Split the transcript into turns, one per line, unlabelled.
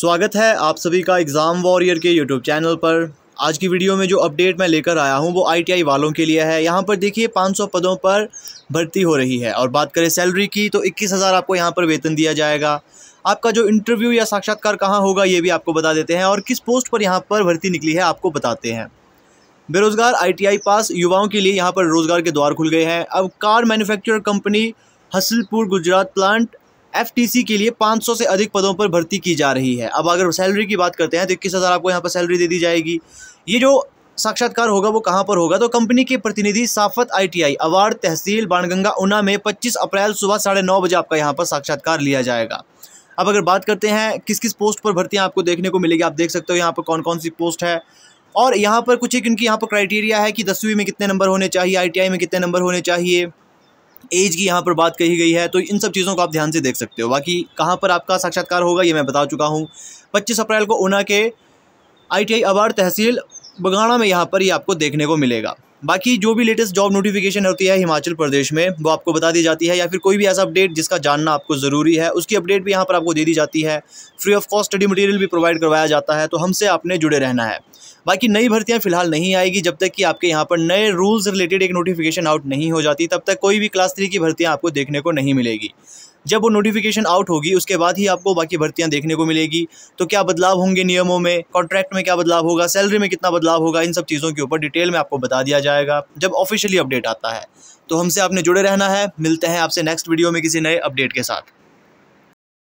स्वागत है आप सभी का एग्ज़ाम वॉरियर के यूट्यूब चैनल पर आज की वीडियो में जो अपडेट मैं लेकर आया हूं वो आईटीआई वालों के लिए है यहां पर देखिए 500 पदों पर भर्ती हो रही है और बात करें सैलरी की तो इक्कीस हज़ार आपको यहाँ पर वेतन दिया जाएगा आपका जो इंटरव्यू या साक्षात्कार कहाँ होगा ये भी आपको बता देते हैं और किस पोस्ट पर यहाँ पर भर्ती निकली है आपको बताते हैं बेरोज़गार आई पास युवाओं के लिए यहाँ पर रोज़गार के द्वार खुल गए हैं अब car manufacture company Hansalpur Gujarat plant FTC के लिए 500 से अधिक पदों पर भर्ती की जा रही है अब अगर सैलरी की बात करते हैं तो इक्कीस हज़ार आपको यहाँ पर सैलरी दे दी जाएगी ये जो साक्षात्कार होगा वो कहाँ पर होगा तो कंपनी के प्रतिनिधि साफत आईटीआई अवार्ड तहसील बाणगंगा ऊना में 25 अप्रैल सुबह साढ़े नौ बजे आपका यहाँ पर साक्षात्कार लिया जाएगा अब अगर बात करते हैं किस किस पोस्ट पर भर्तियाँ आपको देखने को मिलेगी आप देख सकते हो यहाँ पर कौन कौन सी पोस्ट है और यहाँ पर कुछ एक इनकी यहाँ पर क्राइटेरिया है कि दसवीं में कितने नंबर होने चाहिए आई में कितने नंबर होने चाहिए एज की यहाँ पर बात कही गई है तो इन सब चीज़ों को आप ध्यान से देख सकते हो बाकी कहाँ पर आपका साक्षात्कार होगा ये मैं बता चुका हूँ पच्चीस अप्रैल को ऊना के आई अवार्ड तहसील बगाना में यहाँ पर ही आपको देखने को मिलेगा बाकी जो भी लेटेस्ट जॉब नोटिफिकेशन होती है हिमाचल प्रदेश में वो आपको बता दी जाती है या फिर कोई भी ऐसा अपडेट जिसका जानना आपको ज़रूरी है उसकी अपडेट भी यहाँ पर आपको दे दी जाती है free of cost study material भी प्रोवाइड करवाया जाता है तो हमसे आपने जुड़े रहना है बाकी नई भर्तियाँ फिलहाल नहीं आएगी जब तक कि आपके यहाँ पर नए रूल्स रिलेटेड एक नोटिफिकेशन आउट नहीं हो जाती तब तक कोई भी क्लास थ्री की भर्तियाँ आपको देखने को नहीं मिलेगी जब वो नोटिफिकेशन आउट होगी उसके बाद ही आपको बाकी भर्तियां देखने को मिलेगी तो क्या बदलाव होंगे नियमों में कॉन्ट्रैक्ट में क्या बदलाव होगा सैलरी में कितना बदलाव होगा इन सब चीज़ों के ऊपर डिटेल में आपको बता दिया जाएगा जब ऑफिशियली अपडेट आता है तो हमसे आपने जुड़े रहना है मिलते हैं आपसे नेक्स्ट वीडियो में किसी नए अपडेट के साथ